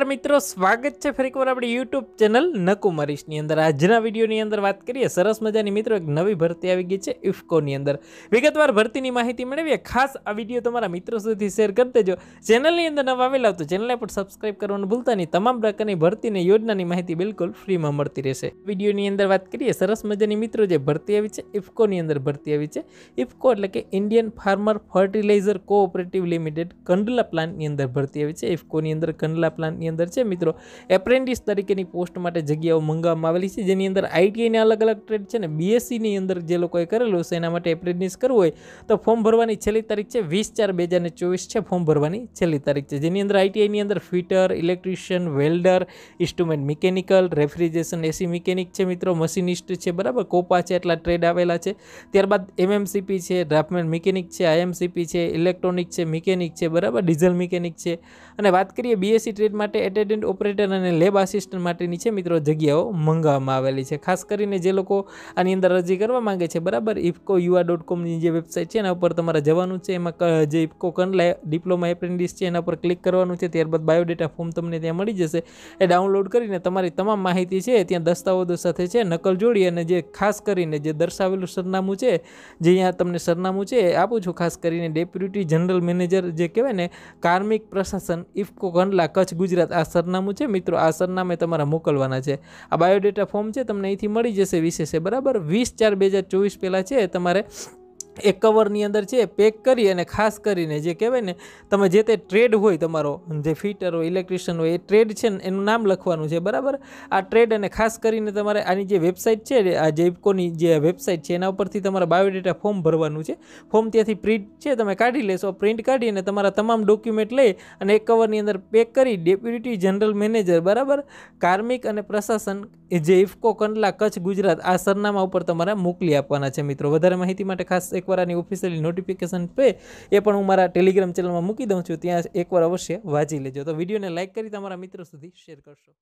નમસ્કાર મિત્રો સ્વાગત છે ફરી એકવાર આપણી યુટ્યુબ ચેનલ નકુમરીશની અંદર આજના વિડીયોની અંદર વાત કરીએ સરસ મજાની મિત્રો એક નવી ભરતી આવી ગઈ છે ઇફકોની અંદર વિગતવાર ભરતીની માહિતી મેળવીએ ખાસ આ વિડીયો તમારા મિત્રો સુધી શેર કરી દેજો ચેનલની અંદર નવા આવેલા તો ચેનલને પણ સબસ્ક્રાઇબ કરવાનું ભૂલતા નહીં તમામ પ્રકારની ભરતીની યોજનાની માહિતી બિલકુલ ફ્રીમાં મળતી રહેશે વિડીયોની અંદર વાત કરીએ સરસ મજાની મિત્રો જે ભરતી આવી છે ઇફકોની અંદર ભરતી આવી છે ઇફકો એટલે કે Indian farmer fertilizer cooperative limited Kandla પ્લાન્ટની અંદર ભરતી આવી છે ઇફકોની અંદર કંડલા પ્લાન્ટની ની અંદર છે મિત્રો એપ્રેન્ટિસ તરીકેની પોસ્ટ માટે જગ્યાઓ મંગાવવામાં આવેલી છે જેની અંદર આઈટીઆઈની અલગ અલગ ટ્રેડ છે ને બીએસસીની અંદર જે લોકોએ કરેલું છે એના માટે એપ્રેન્ટિસ કરવું હોય તો ફોર્મ ભરવાની છેલ્લી તારીખ છે વીસ ચાર બે હજાર ચોવીસ છે ફોર્મ ભરવાની છેલ્લી તારીખ છે જેની અંદર આઈટીઆઈની અંદર fitter electrician welder instrument mechanical refrigeration AC mechanic છે મિત્રો મશીનિસ્ટ છે બરાબર કોપા છે એટલા ટ્રેડ આવેલા છે ત્યારબાદ એમએમસીપી છે ડ્રાફ્ટમેન મિકેનિક છે આઈએમસીપી છે ઇલેક્ટ્રોનિક છે મિકેનિક છે બરાબર ડીઝલ મિકેનિક છે અને વાત કરીએ બીએસસી ટ્રેડ માટે માટે એટેન્ડન્ટ ઓપરેટર અને લેબ આસિસ્ટન્ટ માટેની છે મિત્રો જગ્યાઓ મંગાવવામાં આવેલી છે ખાસ કરીને જે લોકો આની અંદર અરજી કરવા માંગે છે બરાબર ઇફકો યુઆ ડોટ કોમની જે વેબસાઇટ છે એના ઉપર તમારે જવાનું છે એમાં જે ઇફકો કંડલા ડિપ્લોમા એપ્રેન્ટિસ છે એના ઉપર ક્લિક કરવાનું છે ત્યારબાદ બાયોડેટા ફોર્મ તમને ત્યાં મળી જશે એ ડાઉનલોડ કરીને તમારી તમામ માહિતી છે ત્યાં દસ્તાવેજો સાથે છે નકલ જોડી અને જે ખાસ કરીને જે દર્શાવેલું સરનામું છે જે અહીંયા તમને સરનામું છે આપું છું ખાસ કરીને ડેપ્યુટી જનરલ મેનેજર જે કહેવાય ને કાર્મિક પ્રશાસન ઇફકો કંડલા કચ્છ ગુજરાત વિગત આ સરનામું છે મિત્રો આ સરનામે તમારા મોકલવાના છે આ બાયોડેટા ફોર્મ છે તમને અહીંથી મળી જશે વિશે બરાબર વીસ ચાર બે હજાર ચોવીસ પહેલાં છે તમારે એ કવરની અંદર છે પેક કરી અને ખાસ કરીને જે કહેવાય ને તમે જે તે ટ્રેડ હોય તમારો જે ફિટર હોય ઇલેક્ટ્રિશિયન હોય એ ટ્રેડ છે ને એનું નામ લખવાનું છે બરાબર આ ટ્રેડ અને ખાસ કરીને તમારે આની જે વેબસાઇટ છે આ જે જેપકોની જે વેબસાઇટ છે એના ઉપરથી તમારે બાયોડેટા ફોર્મ ભરવાનું છે ફોર્મ ત્યાંથી પ્રિન્ટ છે તમે કાઢી લેશો પ્રિન્ટ કાઢી અને તમારા તમામ ડોક્યુમેન્ટ લઈ અને એક કવરની અંદર પેક કરી ડેપ્યુટી જનરલ મેનેજર બરાબર કાર્મિક અને પ્રશાસન એ જે ઇફકો કંડલા કચ્છ ગુજરાત આ સરનામા ઉપર તમારે મોકલી આપવાના છે મિત્રો વધારે માહિતી માટે ખાસ એકવાર આની ઓફિશિયલી નોટિફિકેશન પે એ પણ હું મારા ટેલિગ્રામ ચેનલમાં મૂકી દઉં છું ત્યાં એકવાર અવશ્ય વાંચી લેજો તો વિડીયોને લાઇક કરી તમારા મિત્રો સુધી શેર કરશો